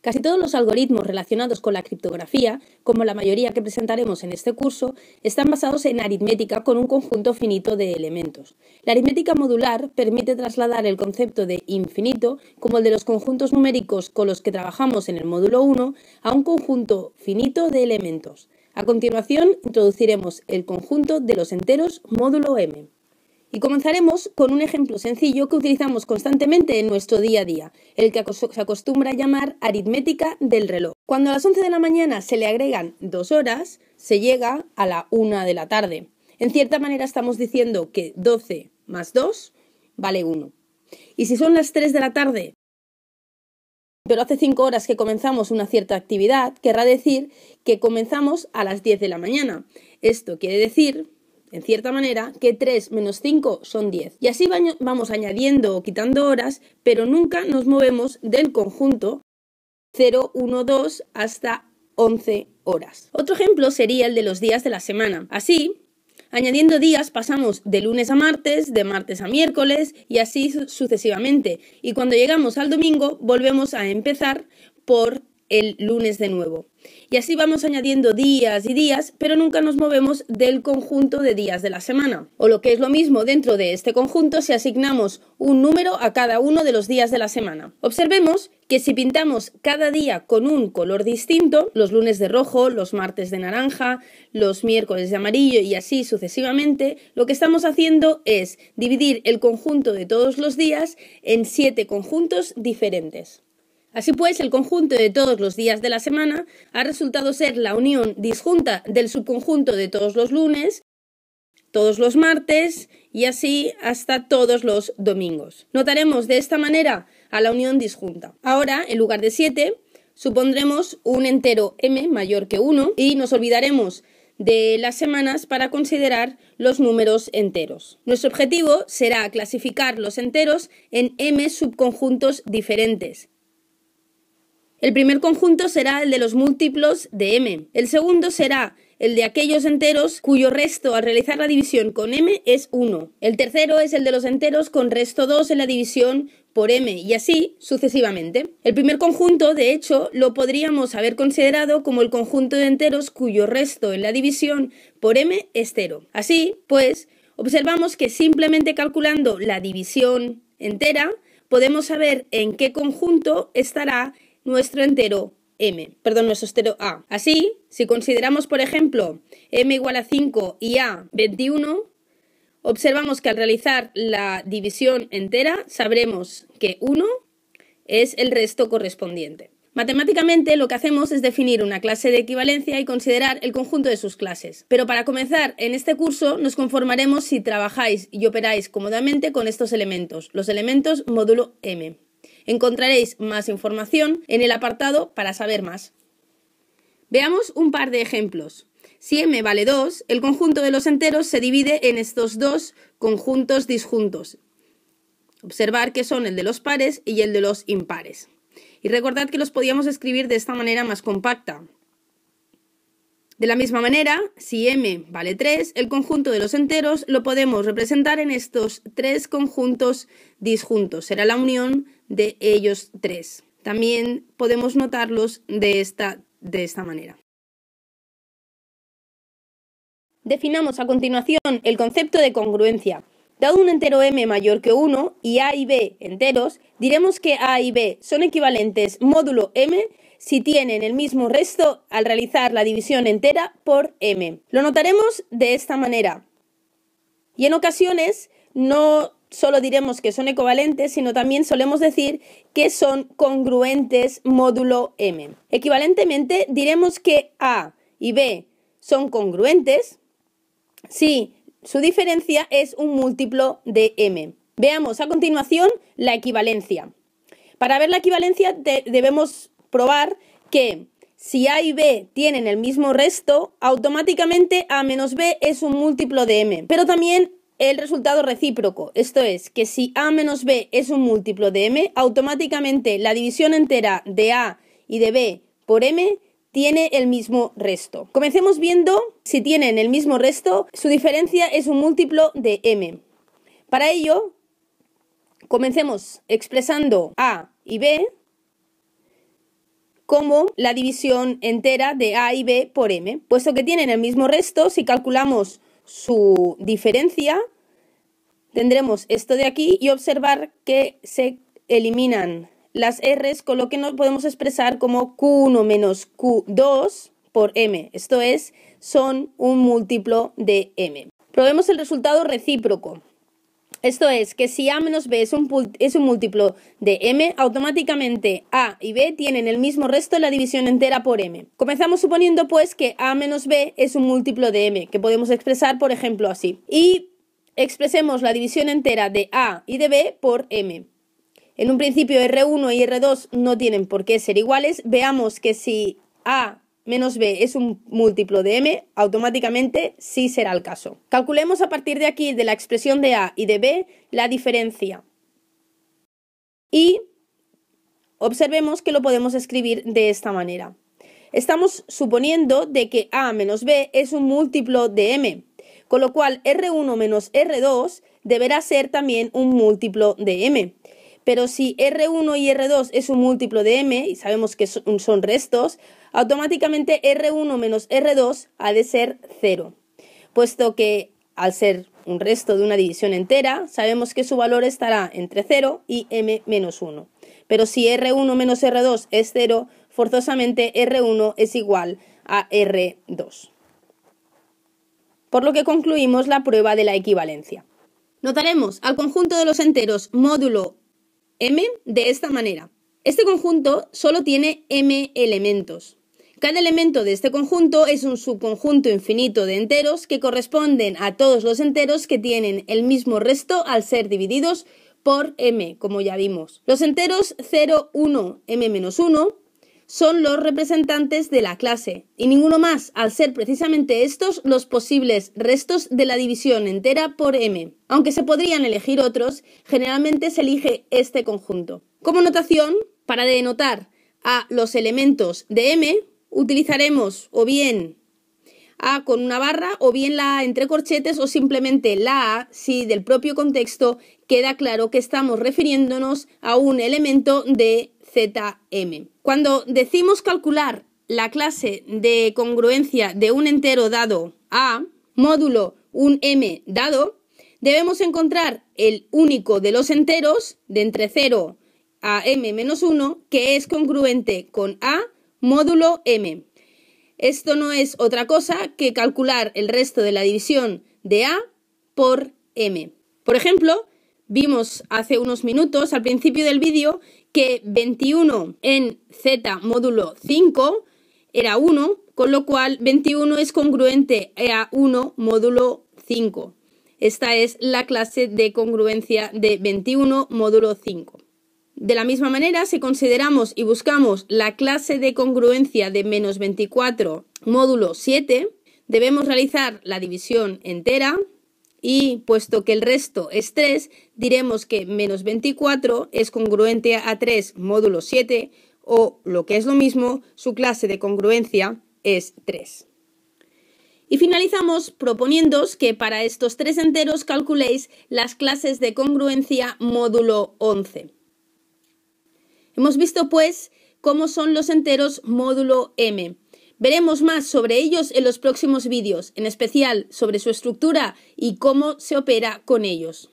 Casi todos los algoritmos relacionados con la criptografía, como la mayoría que presentaremos en este curso, están basados en aritmética con un conjunto finito de elementos. La aritmética modular permite trasladar el concepto de infinito, como el de los conjuntos numéricos con los que trabajamos en el módulo 1, a un conjunto finito de elementos. A continuación, introduciremos el conjunto de los enteros módulo M. Y comenzaremos con un ejemplo sencillo que utilizamos constantemente en nuestro día a día, el que se acostumbra a llamar aritmética del reloj. Cuando a las 11 de la mañana se le agregan dos horas, se llega a la 1 de la tarde. En cierta manera estamos diciendo que 12 más 2 vale 1. Y si son las 3 de la tarde, pero hace 5 horas que comenzamos una cierta actividad, querrá decir que comenzamos a las 10 de la mañana. Esto quiere decir en cierta manera, que 3 menos 5 son 10. Y así vamos añadiendo o quitando horas, pero nunca nos movemos del conjunto 0, 1, 2 hasta 11 horas. Otro ejemplo sería el de los días de la semana. Así, Añadiendo días pasamos de lunes a martes, de martes a miércoles y así sucesivamente. Y cuando llegamos al domingo volvemos a empezar por el lunes de nuevo. Y así vamos añadiendo días y días, pero nunca nos movemos del conjunto de días de la semana. O lo que es lo mismo, dentro de este conjunto si asignamos un número a cada uno de los días de la semana. Observemos que si pintamos cada día con un color distinto, los lunes de rojo, los martes de naranja, los miércoles de amarillo y así sucesivamente, lo que estamos haciendo es dividir el conjunto de todos los días en siete conjuntos diferentes. Así pues, el conjunto de todos los días de la semana ha resultado ser la unión disjunta del subconjunto de todos los lunes, todos los martes y así hasta todos los domingos. Notaremos de esta manera a la unión disjunta. Ahora, en lugar de 7, supondremos un entero m mayor que 1 y nos olvidaremos de las semanas para considerar los números enteros. Nuestro objetivo será clasificar los enteros en m subconjuntos diferentes el primer conjunto será el de los múltiplos de m. El segundo será el de aquellos enteros cuyo resto al realizar la división con m es 1. El tercero es el de los enteros con resto 2 en la división por m y así sucesivamente. El primer conjunto, de hecho, lo podríamos haber considerado como el conjunto de enteros cuyo resto en la división por m es 0. Así, pues, observamos que simplemente calculando la división entera, podemos saber en qué conjunto estará nuestro entero m, perdón, nuestro entero a. Así, si consideramos, por ejemplo, m igual a 5 y a 21, observamos que al realizar la división entera sabremos que 1 es el resto correspondiente. Matemáticamente lo que hacemos es definir una clase de equivalencia y considerar el conjunto de sus clases. Pero para comenzar en este curso nos conformaremos si trabajáis y operáis cómodamente con estos elementos, los elementos módulo M. Encontraréis más información en el apartado para saber más. Veamos un par de ejemplos. Si m vale 2, el conjunto de los enteros se divide en estos dos conjuntos disjuntos. Observar que son el de los pares y el de los impares. Y recordad que los podíamos escribir de esta manera más compacta. De la misma manera, si m vale 3, el conjunto de los enteros lo podemos representar en estos tres conjuntos disjuntos. Será la unión de ellos tres. También podemos notarlos de esta, manera. Definamos a continuación el concepto de congruencia. Dado un entero m mayor que 1 y a y b enteros, diremos que a y b son equivalentes módulo m si tienen el mismo resto al realizar la división entera por m. Lo notaremos de esta manera. Y en ocasiones no solo diremos que son equivalentes, sino también solemos decir que son congruentes módulo m. Equivalentemente diremos que A y B son congruentes si su diferencia es un múltiplo de m. Veamos a continuación la equivalencia. Para ver la equivalencia debemos probar que si A y B tienen el mismo resto, automáticamente A menos B es un múltiplo de M. Pero también el resultado recíproco, esto es, que si A menos B es un múltiplo de M, automáticamente la división entera de A y de B por M tiene el mismo resto. Comencemos viendo si tienen el mismo resto, su diferencia es un múltiplo de m. Para ello, comencemos expresando a y b como la división entera de A y B por M, puesto que tienen el mismo resto, si calculamos su diferencia, tendremos esto de aquí y observar que se eliminan las R's, con lo que nos podemos expresar como Q1 menos Q2 por M, esto es, son un múltiplo de M. Probemos el resultado recíproco. Esto es que si A menos B es un, es un múltiplo de M, automáticamente A y B tienen el mismo resto de la división entera por M. Comenzamos suponiendo pues que A menos B es un múltiplo de M, que podemos expresar por ejemplo así. Y expresemos la división entera de A y de B por M. En un principio R1 y R2 no tienen por qué ser iguales. Veamos que si A menos b es un múltiplo de m, automáticamente sí será el caso. Calculemos a partir de aquí, de la expresión de a y de b, la diferencia. Y observemos que lo podemos escribir de esta manera. Estamos suponiendo de que a menos b es un múltiplo de m, con lo cual r1 menos r2 deberá ser también un múltiplo de m. Pero si R1 y R2 es un múltiplo de M, y sabemos que son restos, automáticamente R1 menos R2 ha de ser 0, puesto que al ser un resto de una división entera, sabemos que su valor estará entre 0 y m menos 1. Pero si R1 menos R2 es 0, forzosamente R1 es igual a R2. Por lo que concluimos la prueba de la equivalencia. Notaremos al conjunto de los enteros módulo m de esta manera. Este conjunto solo tiene m elementos. Cada elemento de este conjunto es un subconjunto infinito de enteros que corresponden a todos los enteros que tienen el mismo resto al ser divididos por m, como ya vimos. Los enteros 0, 1, m-1 son los representantes de la clase y ninguno más, al ser precisamente estos los posibles restos de la división entera por m. Aunque se podrían elegir otros, generalmente se elige este conjunto. Como notación, para denotar a los elementos de M, utilizaremos o bien A con una barra o bien la A entre corchetes o simplemente la A si del propio contexto queda claro que estamos refiriéndonos a un elemento de ZM. Cuando decimos calcular la clase de congruencia de un entero dado A, módulo un M dado, debemos encontrar el único de los enteros de entre 0 a m-1 que es congruente con a módulo m. Esto no es otra cosa que calcular el resto de la división de a por m. Por ejemplo, vimos hace unos minutos al principio del vídeo que 21 en z módulo 5 era 1, con lo cual 21 es congruente a 1 módulo 5. Esta es la clase de congruencia de 21 módulo 5. De la misma manera, si consideramos y buscamos la clase de congruencia de menos 24 módulo 7, debemos realizar la división entera y puesto que el resto es 3, diremos que menos 24 es congruente a 3 módulo 7 o, lo que es lo mismo, su clase de congruencia es 3. Y finalizamos proponiéndoos que para estos tres enteros calculéis las clases de congruencia módulo 11. Hemos visto, pues, cómo son los enteros módulo M. Veremos más sobre ellos en los próximos vídeos, en especial sobre su estructura y cómo se opera con ellos.